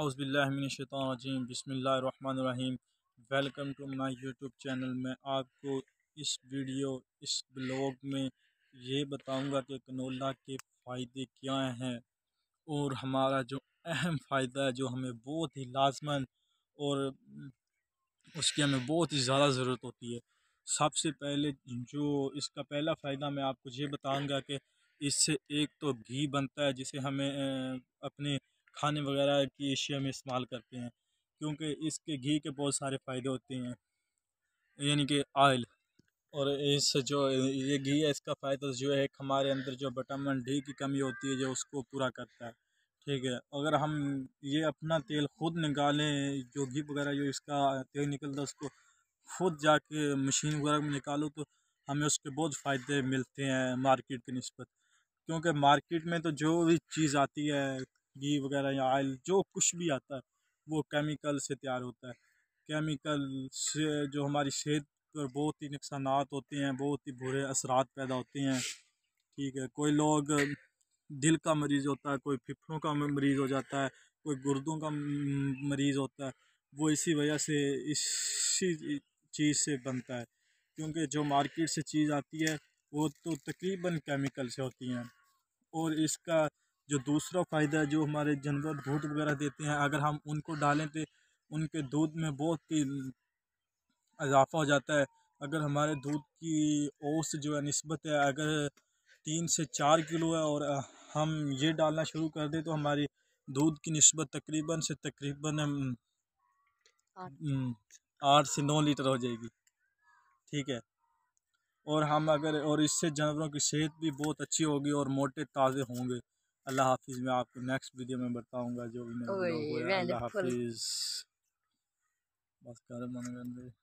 अज़बिल्लिनशतम बसमीम welcome to my YouTube channel मैं आपको इस वीडियो इस ब्लॉग में ये बताऊंगा कि कनोला के फ़ायदे क्या हैं और हमारा जो अहम फ़ायदा है जो हमें बहुत ही लाजमन और उसकी हमें बहुत ही ज़्यादा ज़रूरत होती है सबसे पहले जो इसका पहला फ़ायदा मैं आपको ये बताऊँगा कि इससे एक तो घी बनता है जिसे हमें अपने खाने वगैरह की एशिया में इस्तेमाल करते हैं क्योंकि इसके घी के बहुत सारे फ़ायदे होते हैं यानी कि आयल और इस जो ये घी है इसका फ़ायदा जो है हमारे अंदर जो विटामिन डी की कमी होती है जो उसको पूरा करता है ठीक है अगर हम ये अपना तेल खुद निकालें जो घी वगैरह जो इसका तेल निकलता है उसको खुद जाके मशीन वगैरह में निकालो तो हमें उसके बहुत फ़ायदे मिलते हैं मार्केट के नस्बत क्योंकि मार्केट में तो जो भी चीज़ आती है घी वगैरह या ऑयल जो कुछ भी आता है वो केमिकल से तैयार होता है केमिकल से जो हमारी सेहत पर बहुत ही नुकसान होते हैं बहुत ही बुरे असरात पैदा होते हैं ठीक है कोई लोग दिल का मरीज़ होता है कोई फिफड़ों का मरीज़ हो जाता है कोई गुर्दों का मरीज़ होता है वो इसी वजह से इसी चीज़ से बनता है क्योंकि जो मार्केट से चीज़ आती है वो तो तकरीबन केमिकल से होती हैं और इसका जो दूसरा फ़ायदा जो हमारे जानवर दूध वगैरह देते हैं अगर हम उनको डालें तो उनके दूध में बहुत ही इजाफ़ा हो जाता है अगर हमारे दूध की ओस जो है नस्बत है अगर तीन से चार किलो है और हम ये डालना शुरू कर दें तो हमारी दूध की नस्बत तकरीबन से तकरीबन आठ से नौ लीटर हो जाएगी ठीक है और हम अगर और इससे जानवरों की सेहत भी बहुत अच्छी होगी और मोटे ताज़े होंगे अल्लाह हाफिज़ मैं आपको नेक्स्ट वीडियो में बताऊंगा जो भी अल्लाह हाफिज़ बस कर